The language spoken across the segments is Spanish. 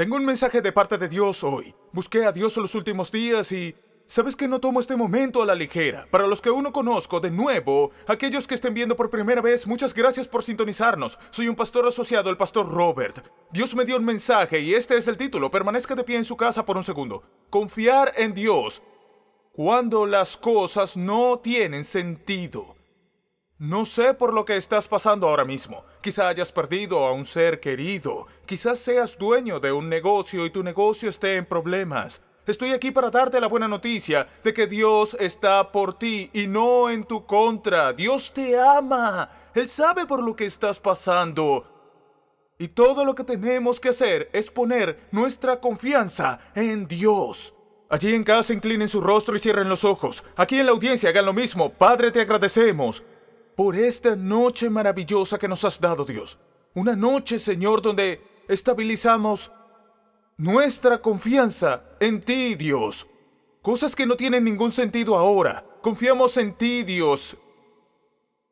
Tengo un mensaje de parte de Dios hoy. Busqué a Dios en los últimos días y... Sabes que no tomo este momento a la ligera. Para los que uno conozco, de nuevo, aquellos que estén viendo por primera vez, muchas gracias por sintonizarnos. Soy un pastor asociado, el pastor Robert. Dios me dio un mensaje y este es el título. Permanezca de pie en su casa por un segundo. Confiar en Dios cuando las cosas no tienen sentido. No sé por lo que estás pasando ahora mismo. Quizá hayas perdido a un ser querido. Quizás seas dueño de un negocio y tu negocio esté en problemas. Estoy aquí para darte la buena noticia de que Dios está por ti y no en tu contra. Dios te ama. Él sabe por lo que estás pasando. Y todo lo que tenemos que hacer es poner nuestra confianza en Dios. Allí en casa inclinen su rostro y cierren los ojos. Aquí en la audiencia hagan lo mismo. Padre, te agradecemos por esta noche maravillosa que nos has dado, Dios. Una noche, Señor, donde estabilizamos nuestra confianza en ti, Dios. Cosas que no tienen ningún sentido ahora. Confiamos en ti, Dios.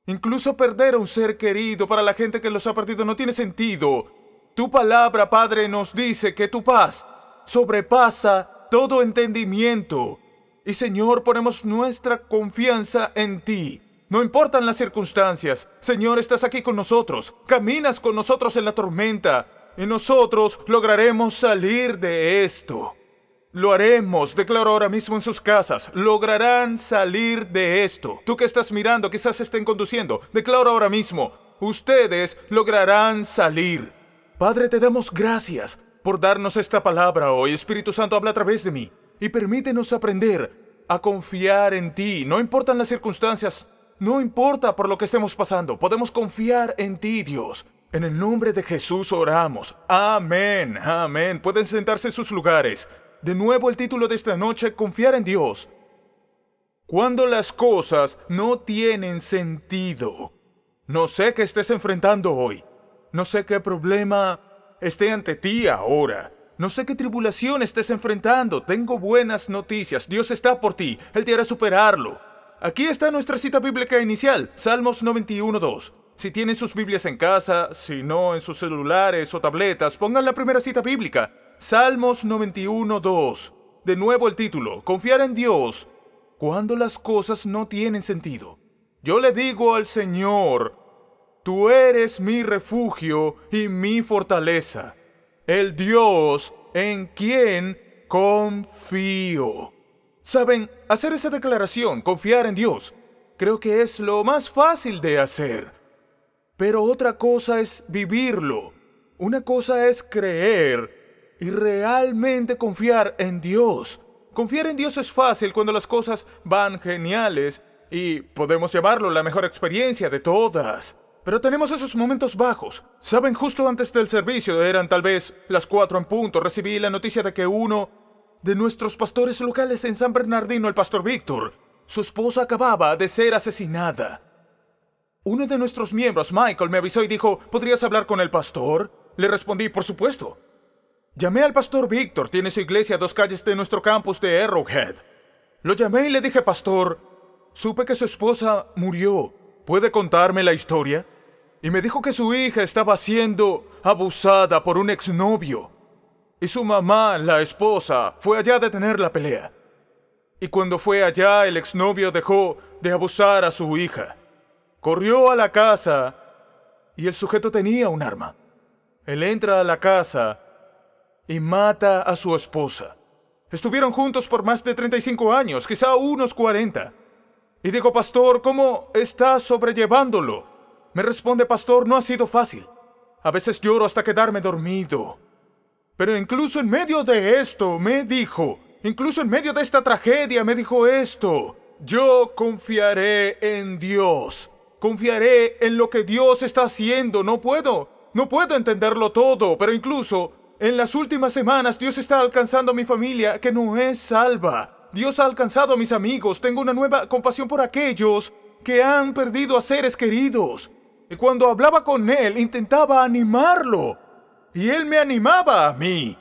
Incluso perder a un ser querido para la gente que los ha perdido no tiene sentido. Tu palabra, Padre, nos dice que tu paz sobrepasa todo entendimiento. Y Señor, ponemos nuestra confianza en ti. No importan las circunstancias. Señor, estás aquí con nosotros. Caminas con nosotros en la tormenta. Y nosotros lograremos salir de esto. Lo haremos, declaro ahora mismo en sus casas. Lograrán salir de esto. Tú que estás mirando, quizás estén conduciendo. Declaro ahora mismo. Ustedes lograrán salir. Padre, te damos gracias por darnos esta palabra hoy. Espíritu Santo, habla a través de mí. Y permítenos aprender a confiar en ti. No importan las circunstancias, no importa por lo que estemos pasando, podemos confiar en ti, Dios. En el nombre de Jesús oramos. Amén, amén. Pueden sentarse en sus lugares. De nuevo el título de esta noche, confiar en Dios. Cuando las cosas no tienen sentido. No sé qué estés enfrentando hoy. No sé qué problema esté ante ti ahora. No sé qué tribulación estés enfrentando. Tengo buenas noticias. Dios está por ti. Él te hará superarlo aquí está nuestra cita bíblica inicial, Salmos 91.2. Si tienen sus Biblias en casa, si no en sus celulares o tabletas, pongan la primera cita bíblica, Salmos 91.2. De nuevo el título, confiar en Dios cuando las cosas no tienen sentido. Yo le digo al Señor, tú eres mi refugio y mi fortaleza, el Dios en quien confío. Saben, hacer esa declaración, confiar en Dios, creo que es lo más fácil de hacer. Pero otra cosa es vivirlo. Una cosa es creer y realmente confiar en Dios. Confiar en Dios es fácil cuando las cosas van geniales y podemos llamarlo la mejor experiencia de todas. Pero tenemos esos momentos bajos. Saben, justo antes del servicio, eran tal vez las 4 en punto, recibí la noticia de que uno de nuestros pastores locales en San Bernardino, el pastor Víctor. Su esposa acababa de ser asesinada. Uno de nuestros miembros, Michael, me avisó y dijo, ¿podrías hablar con el pastor? Le respondí, por supuesto. Llamé al pastor Víctor, tiene su iglesia a dos calles de nuestro campus de Arrowhead. Lo llamé y le dije, pastor, supe que su esposa murió. ¿Puede contarme la historia? Y me dijo que su hija estaba siendo abusada por un exnovio. Y su mamá, la esposa, fue allá a detener la pelea. Y cuando fue allá, el exnovio dejó de abusar a su hija. Corrió a la casa y el sujeto tenía un arma. Él entra a la casa y mata a su esposa. Estuvieron juntos por más de 35 años, quizá unos 40. Y digo, pastor, ¿cómo estás sobrellevándolo? Me responde, pastor, no ha sido fácil. A veces lloro hasta quedarme dormido. Pero incluso en medio de esto me dijo, incluso en medio de esta tragedia me dijo esto, yo confiaré en Dios, confiaré en lo que Dios está haciendo, no puedo, no puedo entenderlo todo, pero incluso en las últimas semanas Dios está alcanzando a mi familia que no es salva. Dios ha alcanzado a mis amigos. Tengo una nueva compasión por aquellos que han perdido a seres queridos. Y cuando hablaba con Él intentaba animarlo y él me animaba a mí.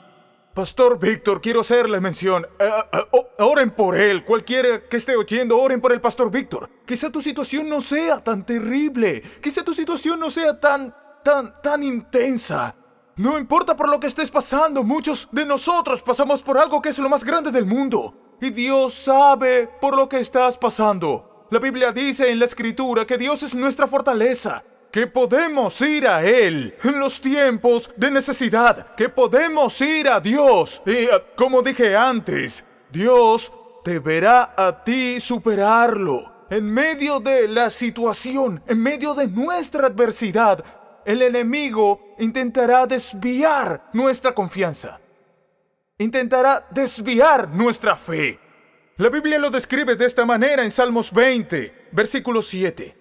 Pastor Víctor, quiero hacerle mención. Eh, eh, eh, oren por él. Cualquiera que esté oyendo, oren por el Pastor Víctor. Quizá tu situación no sea tan terrible. Quizá tu situación no sea tan, tan, tan intensa. No importa por lo que estés pasando, muchos de nosotros pasamos por algo que es lo más grande del mundo. Y Dios sabe por lo que estás pasando. La Biblia dice en la Escritura que Dios es nuestra fortaleza que podemos ir a Él en los tiempos de necesidad, que podemos ir a Dios. Y eh, como dije antes, Dios te verá a ti superarlo. En medio de la situación, en medio de nuestra adversidad, el enemigo intentará desviar nuestra confianza. Intentará desviar nuestra fe. La Biblia lo describe de esta manera en Salmos 20, versículo 7.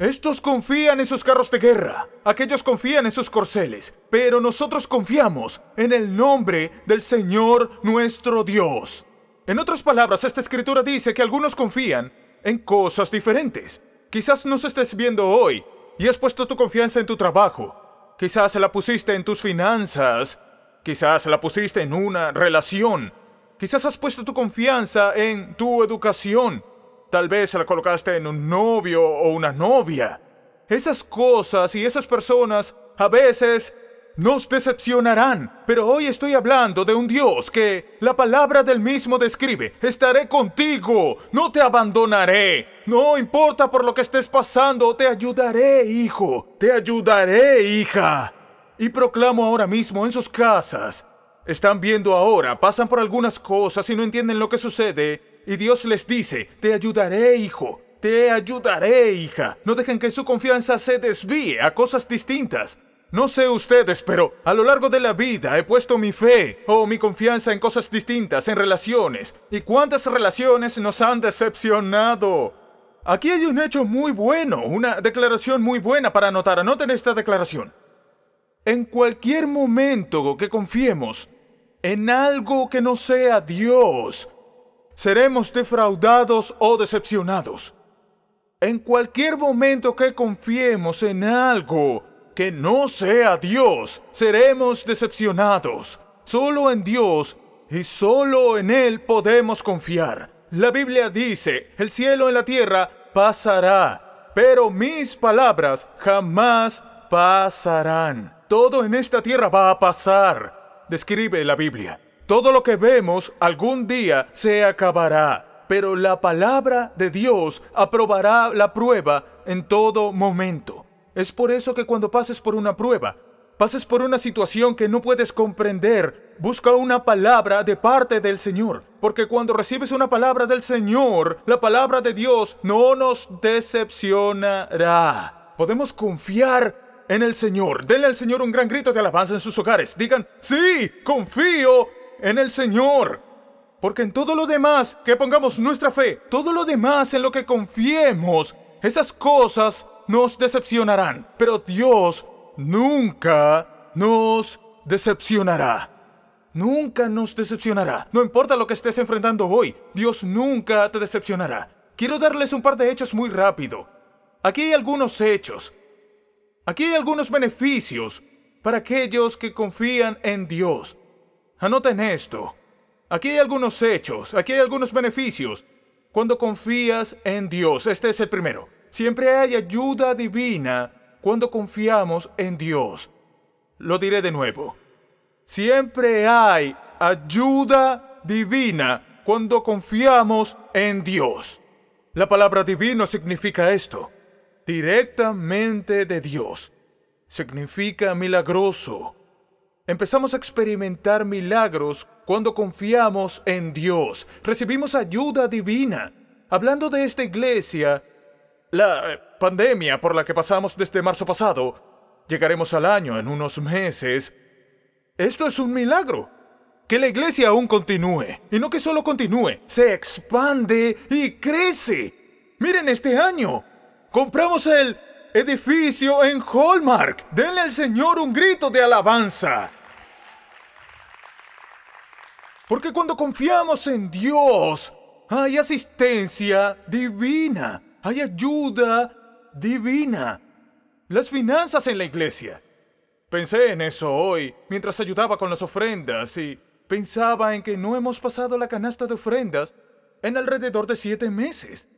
Estos confían en sus carros de guerra, aquellos confían en sus corceles, pero nosotros confiamos en el nombre del Señor nuestro Dios. En otras palabras, esta escritura dice que algunos confían en cosas diferentes. Quizás nos estés viendo hoy y has puesto tu confianza en tu trabajo. Quizás la pusiste en tus finanzas. Quizás la pusiste en una relación. Quizás has puesto tu confianza en tu educación Tal vez se la colocaste en un novio o una novia. Esas cosas y esas personas a veces nos decepcionarán, pero hoy estoy hablando de un Dios que la palabra del mismo describe. Estaré contigo, no te abandonaré. No importa por lo que estés pasando, te ayudaré, hijo. Te ayudaré, hija. Y proclamo ahora mismo en sus casas. Están viendo ahora, pasan por algunas cosas y no entienden lo que sucede. Y Dios les dice, te ayudaré, hijo, te ayudaré, hija. No dejen que su confianza se desvíe a cosas distintas. No sé ustedes, pero a lo largo de la vida he puesto mi fe o mi confianza en cosas distintas, en relaciones. ¿Y cuántas relaciones nos han decepcionado? Aquí hay un hecho muy bueno, una declaración muy buena para anotar. Anoten esta declaración. En cualquier momento que confiemos en algo que no sea Dios, seremos defraudados o decepcionados. En cualquier momento que confiemos en algo que no sea Dios, seremos decepcionados. Solo en Dios y solo en Él podemos confiar. La Biblia dice, el cielo en la tierra pasará, pero mis palabras jamás pasarán. Todo en esta tierra va a pasar, describe la Biblia. Todo lo que vemos algún día se acabará, pero la palabra de Dios aprobará la prueba en todo momento. Es por eso que cuando pases por una prueba, pases por una situación que no puedes comprender, busca una palabra de parte del Señor. Porque cuando recibes una palabra del Señor, la palabra de Dios no nos decepcionará. Podemos confiar en el Señor. Denle al Señor un gran grito de alabanza en sus hogares. Digan, sí, confío en el Señor. Porque en todo lo demás que pongamos nuestra fe, todo lo demás en lo que confiemos, esas cosas nos decepcionarán. Pero Dios nunca nos decepcionará. Nunca nos decepcionará. No importa lo que estés enfrentando hoy, Dios nunca te decepcionará. Quiero darles un par de hechos muy rápido. Aquí hay algunos hechos. Aquí hay algunos beneficios para aquellos que confían en Dios. Anoten esto. Aquí hay algunos hechos, aquí hay algunos beneficios. Cuando confías en Dios, este es el primero. Siempre hay ayuda divina cuando confiamos en Dios. Lo diré de nuevo. Siempre hay ayuda divina cuando confiamos en Dios. La palabra divino significa esto. Directamente de Dios. Significa milagroso, Empezamos a experimentar milagros cuando confiamos en Dios. Recibimos ayuda divina. Hablando de esta iglesia, la pandemia por la que pasamos desde marzo pasado, llegaremos al año en unos meses. Esto es un milagro. Que la iglesia aún continúe. Y no que solo continúe, se expande y crece. Miren este año. Compramos el edificio en Hallmark. Denle al Señor un grito de alabanza. Porque cuando confiamos en Dios, hay asistencia divina, hay ayuda divina. Las finanzas en la iglesia. Pensé en eso hoy, mientras ayudaba con las ofrendas, y pensaba en que no hemos pasado la canasta de ofrendas en alrededor de siete meses.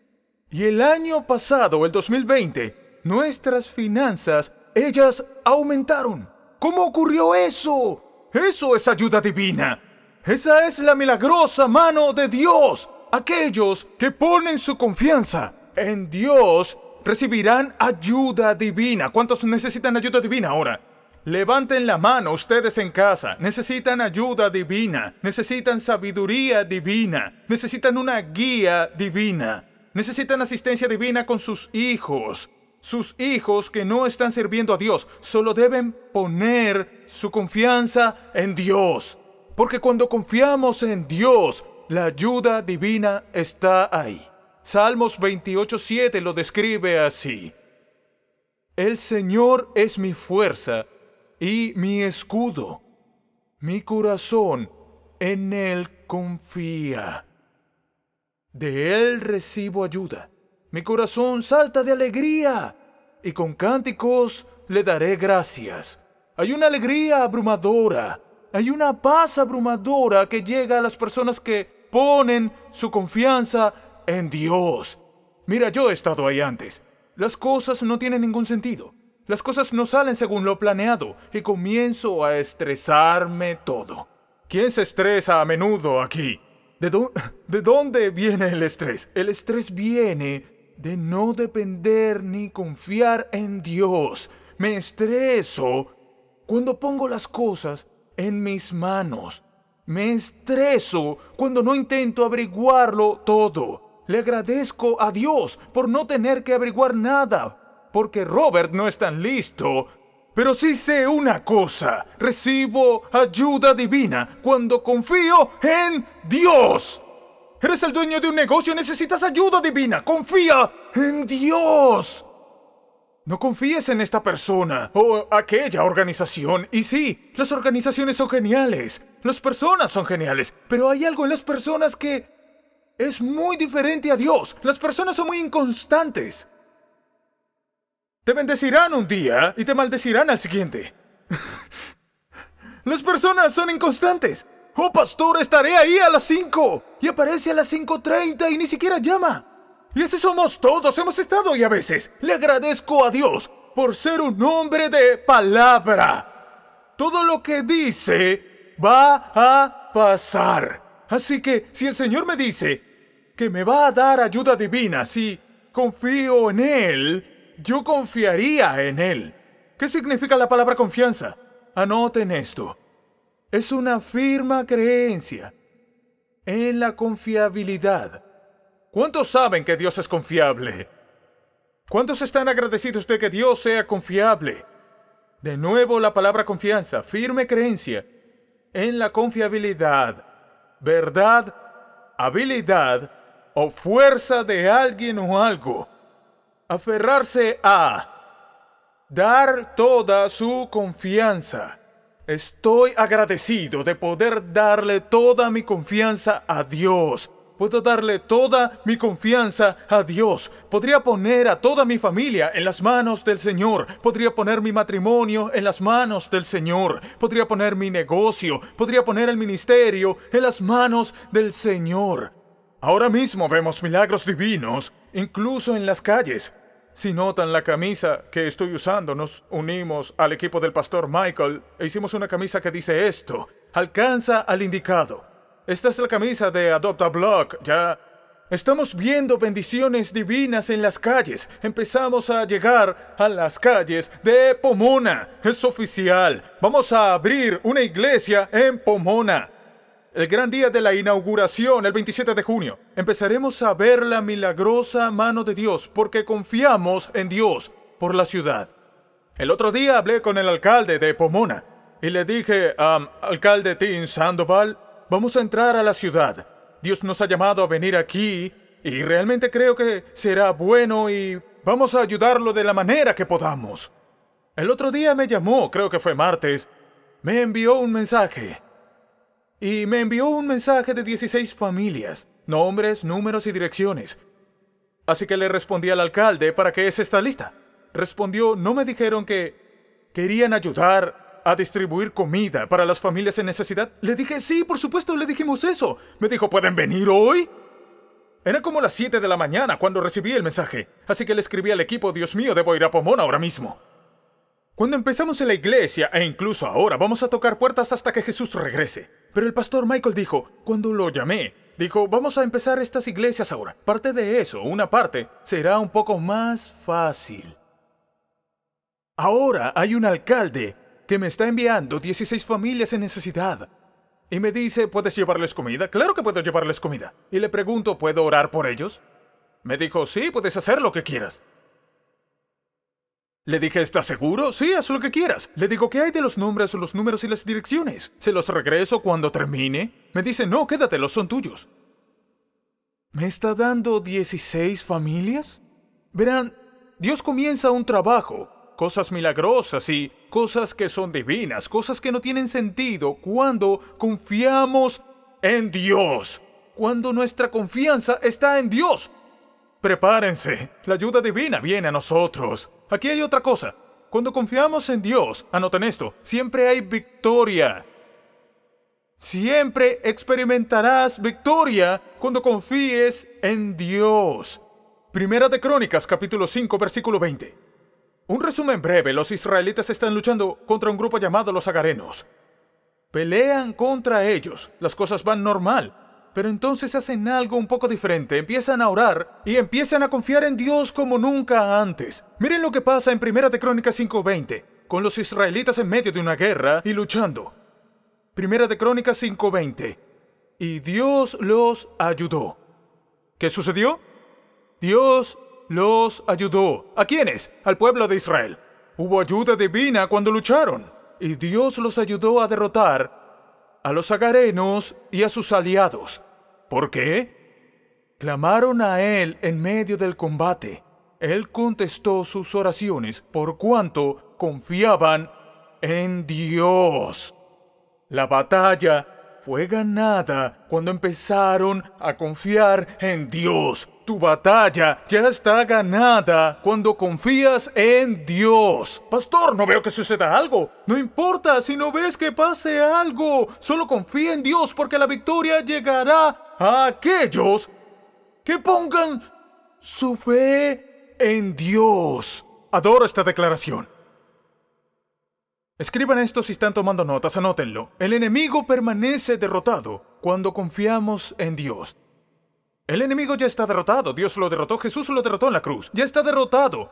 Y el año pasado, el 2020, nuestras finanzas, ellas aumentaron. ¿Cómo ocurrió eso? Eso es ayuda divina. Esa es la milagrosa mano de Dios. Aquellos que ponen su confianza en Dios recibirán ayuda divina. ¿Cuántos necesitan ayuda divina ahora? Levanten la mano ustedes en casa. Necesitan ayuda divina. Necesitan sabiduría divina. Necesitan una guía divina. Necesitan asistencia divina con sus hijos. Sus hijos que no están sirviendo a Dios solo deben poner su confianza en Dios. Porque cuando confiamos en Dios, la ayuda divina está ahí. Salmos 28.7 lo describe así. El Señor es mi fuerza y mi escudo. Mi corazón en Él confía. De Él recibo ayuda. Mi corazón salta de alegría y con cánticos le daré gracias. Hay una alegría abrumadora hay una paz abrumadora que llega a las personas que ponen su confianza en Dios. Mira, yo he estado ahí antes. Las cosas no tienen ningún sentido. Las cosas no salen según lo planeado y comienzo a estresarme todo. ¿Quién se estresa a menudo aquí? ¿De, ¿De dónde viene el estrés? El estrés viene de no depender ni confiar en Dios. Me estreso cuando pongo las cosas en mis manos. Me estreso cuando no intento averiguarlo todo. Le agradezco a Dios por no tener que averiguar nada, porque Robert no es tan listo. Pero sí sé una cosa, recibo ayuda divina cuando confío en Dios. Eres el dueño de un negocio, necesitas ayuda divina, confía en Dios. No confíes en esta persona o aquella organización. Y sí, las organizaciones son geniales, las personas son geniales, pero hay algo en las personas que es muy diferente a Dios. Las personas son muy inconstantes. Te bendecirán un día y te maldecirán al siguiente. las personas son inconstantes. Oh, pastor, estaré ahí a las 5. Y aparece a las 5.30 y ni siquiera llama. Y así somos todos, hemos estado y a veces le agradezco a Dios por ser un hombre de palabra. Todo lo que dice va a pasar. Así que si el Señor me dice que me va a dar ayuda divina, si confío en Él, yo confiaría en Él. ¿Qué significa la palabra confianza? Anoten esto. Es una firma creencia en la confiabilidad ¿Cuántos saben que Dios es confiable? ¿Cuántos están agradecidos de que Dios sea confiable? De nuevo la palabra confianza, firme creencia en la confiabilidad, verdad, habilidad o fuerza de alguien o algo. Aferrarse a dar toda su confianza. Estoy agradecido de poder darle toda mi confianza a Dios. Puedo darle toda mi confianza a Dios. Podría poner a toda mi familia en las manos del Señor. Podría poner mi matrimonio en las manos del Señor. Podría poner mi negocio. Podría poner el ministerio en las manos del Señor. Ahora mismo vemos milagros divinos, incluso en las calles. Si notan la camisa que estoy usando, nos unimos al equipo del pastor Michael e hicimos una camisa que dice esto. Alcanza al indicado. Esta es la camisa de Adopta Block, ya. Estamos viendo bendiciones divinas en las calles. Empezamos a llegar a las calles de Pomona. Es oficial. Vamos a abrir una iglesia en Pomona. El gran día de la inauguración, el 27 de junio. Empezaremos a ver la milagrosa mano de Dios porque confiamos en Dios por la ciudad. El otro día hablé con el alcalde de Pomona y le dije, al alcalde Tim Sandoval, vamos a entrar a la ciudad. Dios nos ha llamado a venir aquí y realmente creo que será bueno y vamos a ayudarlo de la manera que podamos. El otro día me llamó, creo que fue martes, me envió un mensaje. Y me envió un mensaje de 16 familias, nombres, números y direcciones. Así que le respondí al alcalde para que es esta lista. Respondió, no me dijeron que querían ayudar a distribuir comida para las familias en necesidad? Le dije, sí, por supuesto, le dijimos eso. Me dijo, ¿pueden venir hoy? Era como las 7 de la mañana cuando recibí el mensaje, así que le escribí al equipo, Dios mío, debo ir a Pomona ahora mismo. Cuando empezamos en la iglesia, e incluso ahora, vamos a tocar puertas hasta que Jesús regrese. Pero el pastor Michael dijo, cuando lo llamé, dijo, vamos a empezar estas iglesias ahora. Parte de eso, una parte, será un poco más fácil. Ahora hay un alcalde que me está enviando 16 familias en necesidad. Y me dice, ¿puedes llevarles comida? Claro que puedo llevarles comida. Y le pregunto, ¿puedo orar por ellos? Me dijo, sí, puedes hacer lo que quieras. Le dije, ¿estás seguro? Sí, haz lo que quieras. Le digo, ¿qué hay de los nombres, los números y las direcciones? ¿Se los regreso cuando termine? Me dice, no, quédatelos, son tuyos. ¿Me está dando 16 familias? Verán, Dios comienza un trabajo cosas milagrosas y cosas que son divinas, cosas que no tienen sentido cuando confiamos en Dios, cuando nuestra confianza está en Dios. Prepárense, la ayuda divina viene a nosotros. Aquí hay otra cosa. Cuando confiamos en Dios, anoten esto, siempre hay victoria. Siempre experimentarás victoria cuando confíes en Dios. Primera de Crónicas, capítulo 5, versículo 20. Un resumen breve, los israelitas están luchando contra un grupo llamado los agarenos. Pelean contra ellos, las cosas van normal, pero entonces hacen algo un poco diferente, empiezan a orar y empiezan a confiar en Dios como nunca antes. Miren lo que pasa en Primera de Crónicas 5:20, con los israelitas en medio de una guerra y luchando. Primera de Crónicas 5:20. Y Dios los ayudó. ¿Qué sucedió? Dios los ayudó. ¿A quiénes? Al pueblo de Israel. Hubo ayuda divina cuando lucharon. Y Dios los ayudó a derrotar a los agarenos y a sus aliados. ¿Por qué? Clamaron a Él en medio del combate. Él contestó sus oraciones por cuanto confiaban en Dios. La batalla fue ganada cuando empezaron a confiar en Dios. Tu batalla ya está ganada cuando confías en Dios. Pastor, no veo que suceda algo. No importa si no ves que pase algo. Solo confía en Dios porque la victoria llegará a aquellos que pongan su fe en Dios. Adoro esta declaración. Escriban esto si están tomando notas, anótenlo. El enemigo permanece derrotado cuando confiamos en Dios. El enemigo ya está derrotado. Dios lo derrotó, Jesús lo derrotó en la cruz. Ya está derrotado.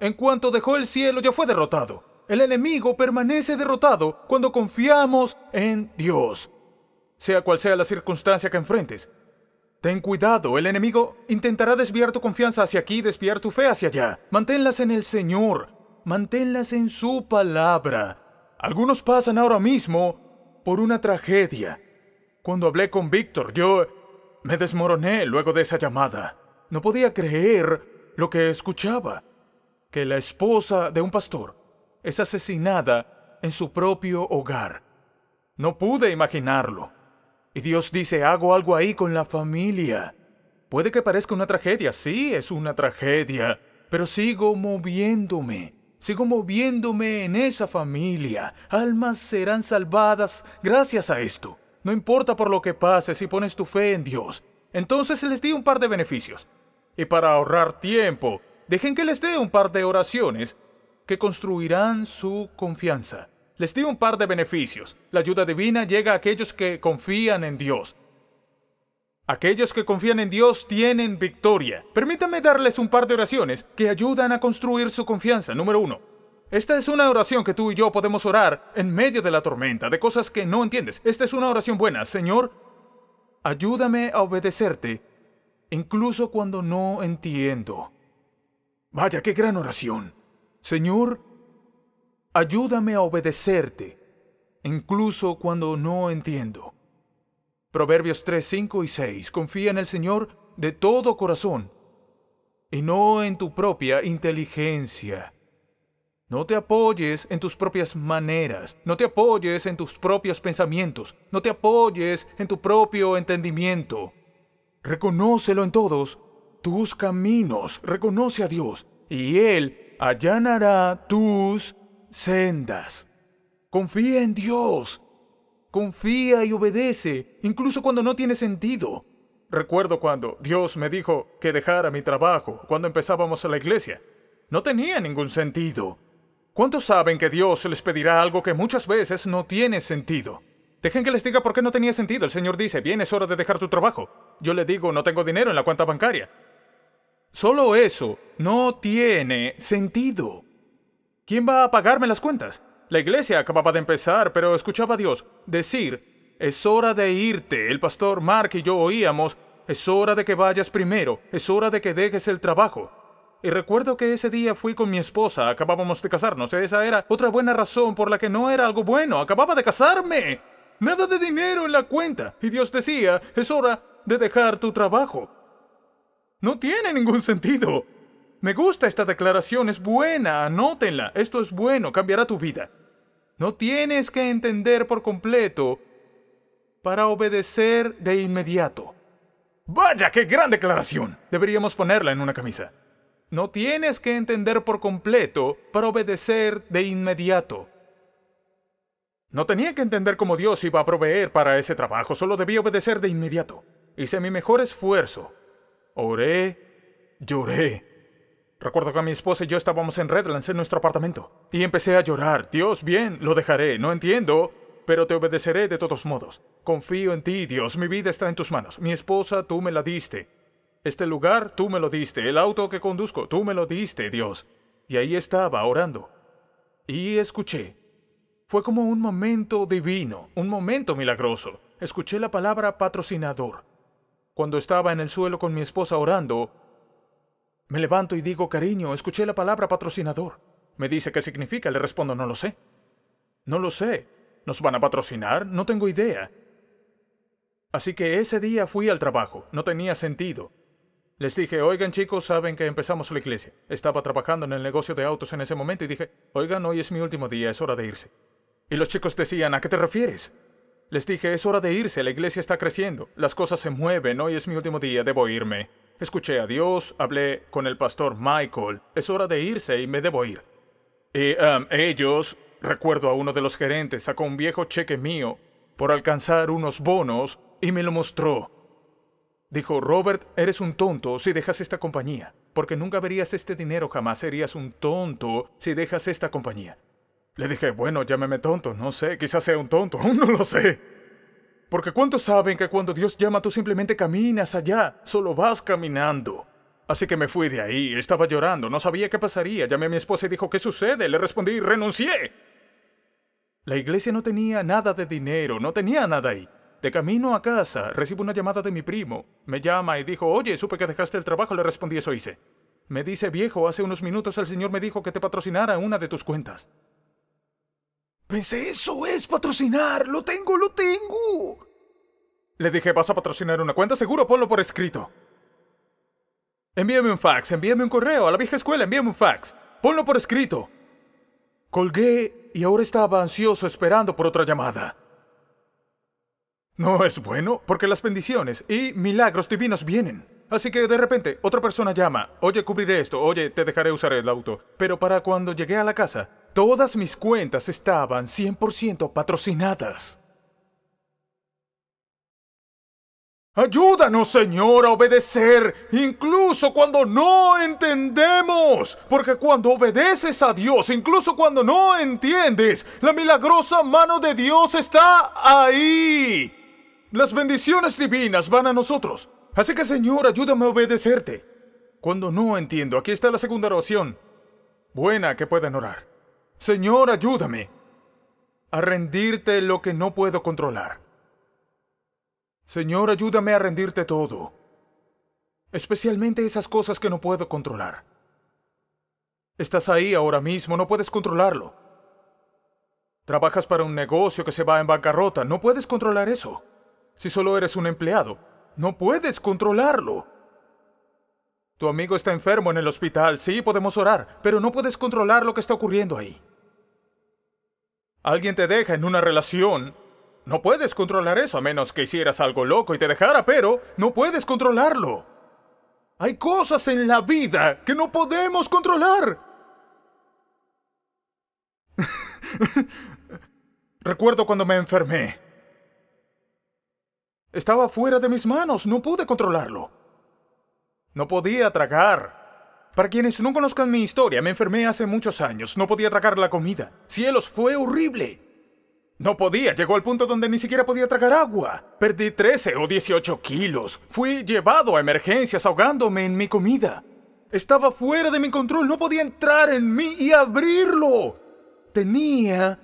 En cuanto dejó el cielo, ya fue derrotado. El enemigo permanece derrotado cuando confiamos en Dios. Sea cual sea la circunstancia que enfrentes. Ten cuidado, el enemigo intentará desviar tu confianza hacia aquí, desviar tu fe hacia allá. Manténlas en el Señor. Manténlas en su palabra. Algunos pasan ahora mismo por una tragedia. Cuando hablé con Víctor, yo me desmoroné luego de esa llamada. No podía creer lo que escuchaba. Que la esposa de un pastor es asesinada en su propio hogar. No pude imaginarlo. Y Dios dice, hago algo ahí con la familia. Puede que parezca una tragedia, sí, es una tragedia, pero sigo moviéndome. Sigo moviéndome en esa familia. Almas serán salvadas gracias a esto. No importa por lo que pase, si pones tu fe en Dios. Entonces les di un par de beneficios. Y para ahorrar tiempo, dejen que les dé un par de oraciones que construirán su confianza. Les di un par de beneficios. La ayuda divina llega a aquellos que confían en Dios. Aquellos que confían en Dios tienen victoria. Permítanme darles un par de oraciones que ayudan a construir su confianza. Número uno, esta es una oración que tú y yo podemos orar en medio de la tormenta, de cosas que no entiendes. Esta es una oración buena. Señor, ayúdame a obedecerte, incluso cuando no entiendo. Vaya, qué gran oración. Señor, ayúdame a obedecerte, incluso cuando no entiendo. Proverbios 3, 5 y 6. Confía en el Señor de todo corazón y no en tu propia inteligencia. No te apoyes en tus propias maneras, no te apoyes en tus propios pensamientos, no te apoyes en tu propio entendimiento. Reconócelo en todos tus caminos, reconoce a Dios, y Él allanará tus sendas. Confía en Dios, confía y obedece, incluso cuando no tiene sentido. Recuerdo cuando Dios me dijo que dejara mi trabajo cuando empezábamos a la iglesia. No tenía ningún sentido. ¿Cuántos saben que Dios les pedirá algo que muchas veces no tiene sentido? Dejen que les diga por qué no tenía sentido. El Señor dice, bien, es hora de dejar tu trabajo. Yo le digo, no tengo dinero en la cuenta bancaria. Solo eso no tiene sentido. ¿Quién va a pagarme las cuentas? La iglesia acababa de empezar, pero escuchaba a Dios decir, es hora de irte. El pastor Mark y yo oíamos, es hora de que vayas primero, es hora de que dejes el trabajo. Y recuerdo que ese día fui con mi esposa, acabábamos de casarnos. Esa era otra buena razón por la que no era algo bueno. Acababa de casarme. Nada de dinero en la cuenta. Y Dios decía, es hora de dejar tu trabajo. No tiene ningún sentido. Me gusta esta declaración, es buena, anótenla. Esto es bueno, cambiará tu vida. No tienes que entender por completo para obedecer de inmediato. Vaya, qué gran declaración. Deberíamos ponerla en una camisa. No tienes que entender por completo para obedecer de inmediato. No tenía que entender cómo Dios iba a proveer para ese trabajo, solo debía obedecer de inmediato. Hice mi mejor esfuerzo. Oré, lloré. Recuerdo que mi esposa y yo estábamos en Redlands en nuestro apartamento y empecé a llorar. Dios, bien, lo dejaré, no entiendo, pero te obedeceré de todos modos. Confío en ti, Dios, mi vida está en tus manos. Mi esposa tú me la diste. Este lugar tú me lo diste, el auto que conduzco tú me lo diste, Dios. Y ahí estaba orando. Y escuché. Fue como un momento divino, un momento milagroso. Escuché la palabra patrocinador. Cuando estaba en el suelo con mi esposa orando, me levanto y digo, cariño, escuché la palabra patrocinador. Me dice qué significa, le respondo, no lo sé. No lo sé. ¿Nos van a patrocinar? No tengo idea. Así que ese día fui al trabajo, no tenía sentido. Les dije, oigan chicos, saben que empezamos la iglesia. Estaba trabajando en el negocio de autos en ese momento y dije, oigan, hoy es mi último día, es hora de irse. Y los chicos decían, ¿a qué te refieres? Les dije, es hora de irse, la iglesia está creciendo, las cosas se mueven, hoy es mi último día, debo irme. Escuché a Dios, hablé con el pastor Michael, es hora de irse y me debo ir. Y um, ellos, recuerdo a uno de los gerentes, sacó un viejo cheque mío por alcanzar unos bonos y me lo mostró. Dijo, Robert, eres un tonto si dejas esta compañía, porque nunca verías este dinero jamás, serías un tonto si dejas esta compañía. Le dije, bueno, llámeme tonto, no sé, quizás sea un tonto, aún no lo sé. Porque ¿cuántos saben que cuando Dios llama tú simplemente caminas allá, solo vas caminando? Así que me fui de ahí, estaba llorando, no sabía qué pasaría, llamé a mi esposa y dijo, ¿qué sucede? Le respondí, renuncié. La iglesia no tenía nada de dinero, no tenía nada ahí. De camino a casa, recibo una llamada de mi primo. Me llama y dijo, oye, supe que dejaste el trabajo, le respondí, eso hice. Me dice, viejo, hace unos minutos el señor me dijo que te patrocinara una de tus cuentas. Pensé, eso es patrocinar, lo tengo, lo tengo. Le dije, vas a patrocinar una cuenta, seguro ponlo por escrito. Envíame un fax, envíame un correo, a la vieja escuela, envíame un fax, ponlo por escrito. Colgué y ahora estaba ansioso esperando por otra llamada. No es bueno, porque las bendiciones y milagros divinos vienen. Así que de repente otra persona llama, oye, cubriré esto, oye, te dejaré usar el auto. Pero para cuando llegué a la casa, todas mis cuentas estaban 100% patrocinadas. Ayúdanos, Señor, a obedecer, incluso cuando no entendemos. Porque cuando obedeces a Dios, incluso cuando no entiendes, la milagrosa mano de Dios está ahí. Las bendiciones divinas van a nosotros. Así que Señor, ayúdame a obedecerte. Cuando no entiendo, aquí está la segunda oración. Buena que puedan orar. Señor, ayúdame a rendirte lo que no puedo controlar. Señor, ayúdame a rendirte todo. Especialmente esas cosas que no puedo controlar. Estás ahí ahora mismo, no puedes controlarlo. Trabajas para un negocio que se va en bancarrota, no puedes controlar eso. Si solo eres un empleado, no puedes controlarlo. Tu amigo está enfermo en el hospital, sí, podemos orar, pero no puedes controlar lo que está ocurriendo ahí. Alguien te deja en una relación. No puedes controlar eso a menos que hicieras algo loco y te dejara, pero no puedes controlarlo. Hay cosas en la vida que no podemos controlar. Recuerdo cuando me enfermé. Estaba fuera de mis manos, no pude controlarlo. No podía tragar. Para quienes no conozcan mi historia, me enfermé hace muchos años, no podía tragar la comida. Cielos, fue horrible. No podía, llegó al punto donde ni siquiera podía tragar agua. Perdí 13 o 18 kilos. Fui llevado a emergencias ahogándome en mi comida. Estaba fuera de mi control, no podía entrar en mí y abrirlo. Tenía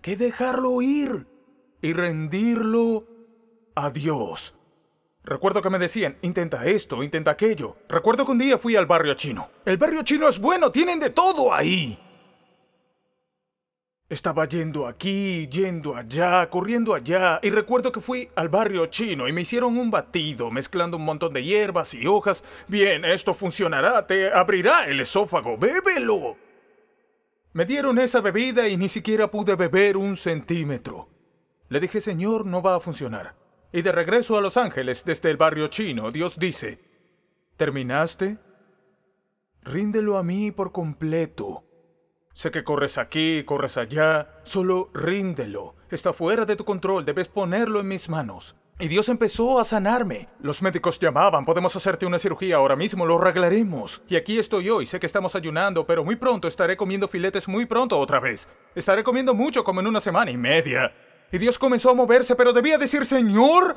que dejarlo ir y rendirlo Adiós. Recuerdo que me decían, intenta esto, intenta aquello. Recuerdo que un día fui al barrio chino. El barrio chino es bueno, tienen de todo ahí. Estaba yendo aquí, yendo allá, corriendo allá, y recuerdo que fui al barrio chino y me hicieron un batido mezclando un montón de hierbas y hojas. Bien, esto funcionará, te abrirá el esófago, bébelo. Me dieron esa bebida y ni siquiera pude beber un centímetro. Le dije, señor, no va a funcionar y de regreso a Los Ángeles desde el barrio chino, Dios dice, ¿terminaste? Ríndelo a mí por completo. Sé que corres aquí, corres allá, solo ríndelo. Está fuera de tu control, debes ponerlo en mis manos. Y Dios empezó a sanarme. Los médicos llamaban, podemos hacerte una cirugía ahora mismo, lo arreglaremos. Y aquí estoy hoy, sé que estamos ayunando, pero muy pronto estaré comiendo filetes muy pronto otra vez. Estaré comiendo mucho como en una semana y media. Y Dios comenzó a moverse, pero debía decir, Señor,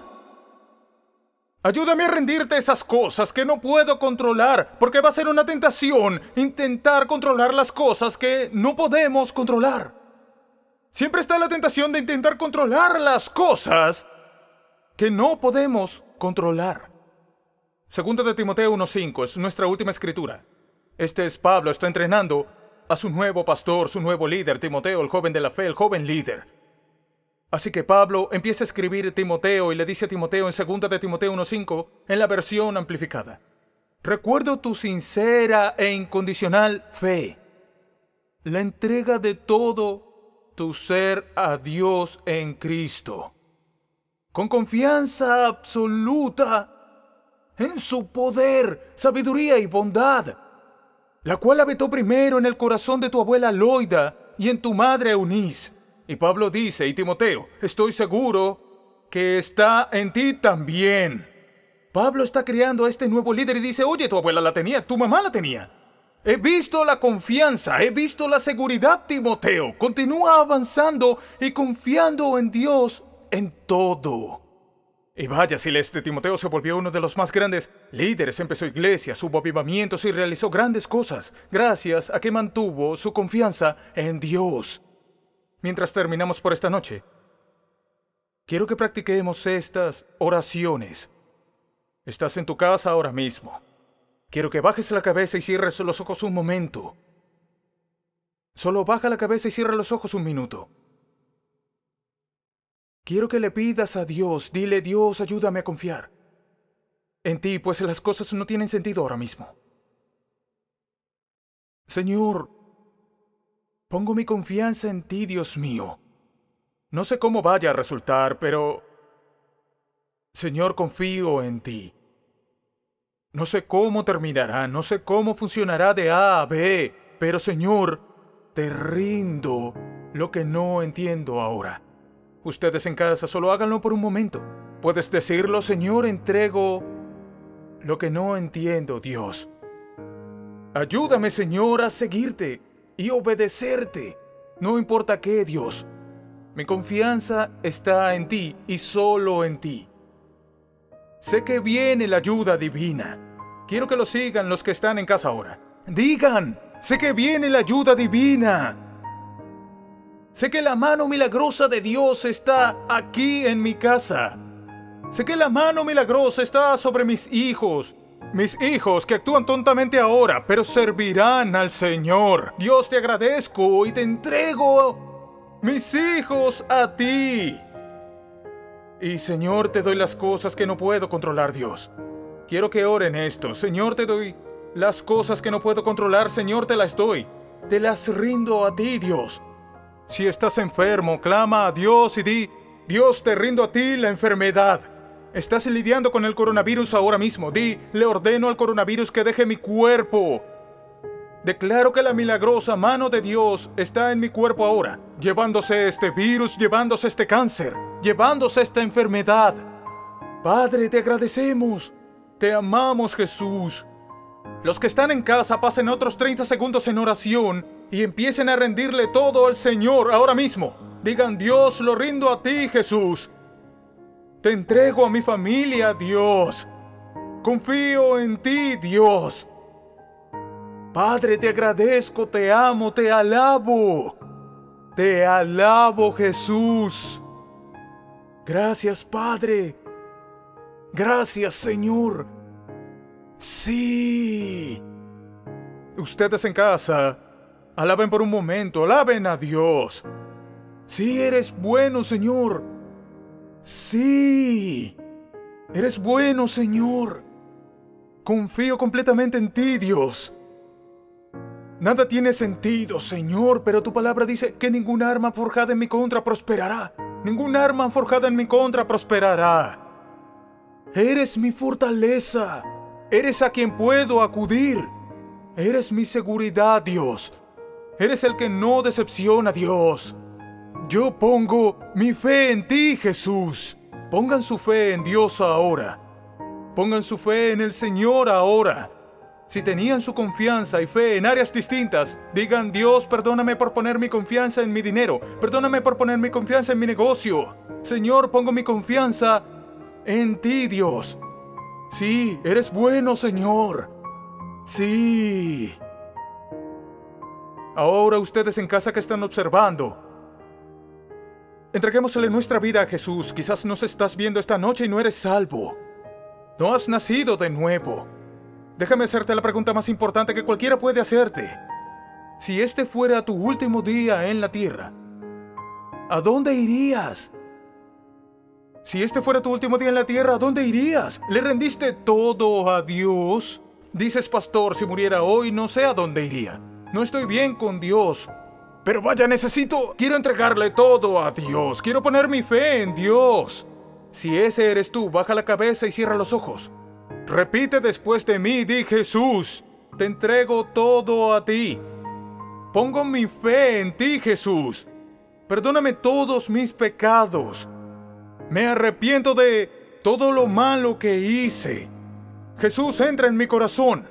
ayúdame a rendirte esas cosas que no puedo controlar, porque va a ser una tentación intentar controlar las cosas que no podemos controlar. Siempre está la tentación de intentar controlar las cosas que no podemos controlar. Segunda de Timoteo 1.5 es nuestra última escritura. Este es Pablo, está entrenando a su nuevo pastor, su nuevo líder, Timoteo, el joven de la fe, el joven líder. Así que Pablo empieza a escribir Timoteo y le dice a Timoteo en 2 de Timoteo 1.5 en la versión amplificada. Recuerdo tu sincera e incondicional fe, la entrega de todo tu ser a Dios en Cristo, con confianza absoluta en su poder, sabiduría y bondad, la cual habitó primero en el corazón de tu abuela Loida y en tu madre Eunice y Pablo dice, y Timoteo, estoy seguro que está en ti también. Pablo está creando a este nuevo líder y dice, oye, tu abuela la tenía, tu mamá la tenía. He visto la confianza, he visto la seguridad, Timoteo. Continúa avanzando y confiando en Dios en todo. Y vaya, si este Timoteo se volvió uno de los más grandes líderes, empezó iglesia, hubo avivamientos y realizó grandes cosas, gracias a que mantuvo su confianza en Dios mientras terminamos por esta noche. Quiero que practiquemos estas oraciones. Estás en tu casa ahora mismo. Quiero que bajes la cabeza y cierres los ojos un momento. Solo baja la cabeza y cierra los ojos un minuto. Quiero que le pidas a Dios, dile Dios, ayúdame a confiar en ti, pues las cosas no tienen sentido ahora mismo. Señor, Pongo mi confianza en ti, Dios mío. No sé cómo vaya a resultar, pero... Señor, confío en ti. No sé cómo terminará, no sé cómo funcionará de A a B, pero Señor, te rindo lo que no entiendo ahora. Ustedes en casa solo háganlo por un momento. Puedes decirlo, Señor, entrego lo que no entiendo, Dios. Ayúdame, Señor, a seguirte y obedecerte. No importa qué, Dios. Mi confianza está en ti y solo en ti. Sé que viene la ayuda divina. Quiero que lo sigan los que están en casa ahora. Digan, sé que viene la ayuda divina. Sé que la mano milagrosa de Dios está aquí en mi casa. Sé que la mano milagrosa está sobre mis hijos, mis hijos que actúan tontamente ahora, pero servirán al Señor. Dios te agradezco y te entrego mis hijos a ti. Y Señor, te doy las cosas que no puedo controlar, Dios. Quiero que oren esto. Señor, te doy las cosas que no puedo controlar, Señor, te las doy. Te las rindo a ti, Dios. Si estás enfermo, clama a Dios y di, Dios, te rindo a ti la enfermedad. Estás lidiando con el coronavirus ahora mismo. Di, le ordeno al coronavirus que deje mi cuerpo. Declaro que la milagrosa mano de Dios está en mi cuerpo ahora, llevándose este virus, llevándose este cáncer, llevándose esta enfermedad. Padre, te agradecemos. Te amamos, Jesús. Los que están en casa pasen otros 30 segundos en oración y empiecen a rendirle todo al Señor ahora mismo. Digan, Dios, lo rindo a ti, Jesús. Te entrego a mi familia, Dios. Confío en ti, Dios. Padre, te agradezco, te amo, te alabo. Te alabo, Jesús. Gracias, Padre. Gracias, Señor. Sí. Ustedes en casa, alaben por un momento, alaben a Dios. Sí, eres bueno, Señor. Sí, eres bueno, Señor. Confío completamente en ti, Dios. Nada tiene sentido, Señor, pero tu palabra dice que ningún arma forjada en mi contra prosperará. Ningún arma forjada en mi contra prosperará. Eres mi fortaleza. Eres a quien puedo acudir. Eres mi seguridad, Dios. Eres el que no decepciona, Dios. Yo pongo mi fe en ti, Jesús. Pongan su fe en Dios ahora. Pongan su fe en el Señor ahora. Si tenían su confianza y fe en áreas distintas, digan, Dios, perdóname por poner mi confianza en mi dinero, perdóname por poner mi confianza en mi negocio. Señor, pongo mi confianza en ti, Dios. Sí, eres bueno, Señor. Sí. Ahora ustedes en casa que están observando, Entreguémosle nuestra vida a Jesús. Quizás nos estás viendo esta noche y no eres salvo. No has nacido de nuevo. Déjame hacerte la pregunta más importante que cualquiera puede hacerte. Si este fuera tu último día en la tierra, ¿a dónde irías? Si este fuera tu último día en la tierra, ¿a dónde irías? ¿Le rendiste todo a Dios? Dices, pastor, si muriera hoy, no sé a dónde iría. No estoy bien con Dios. Pero vaya, necesito... Quiero entregarle todo a Dios. Quiero poner mi fe en Dios. Si ese eres tú, baja la cabeza y cierra los ojos. Repite después de mí, di Jesús. Te entrego todo a ti. Pongo mi fe en ti, Jesús. Perdóname todos mis pecados. Me arrepiento de todo lo malo que hice. Jesús, entra en mi corazón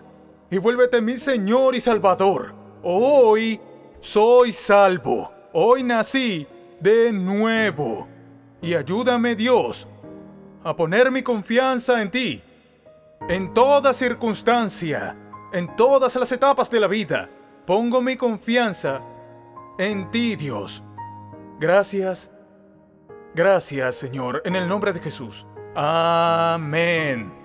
y vuélvete mi Señor y Salvador. Hoy soy salvo, hoy nací de nuevo. Y ayúdame Dios a poner mi confianza en ti, en toda circunstancia, en todas las etapas de la vida. Pongo mi confianza en ti, Dios. Gracias. Gracias, Señor, en el nombre de Jesús. Amén.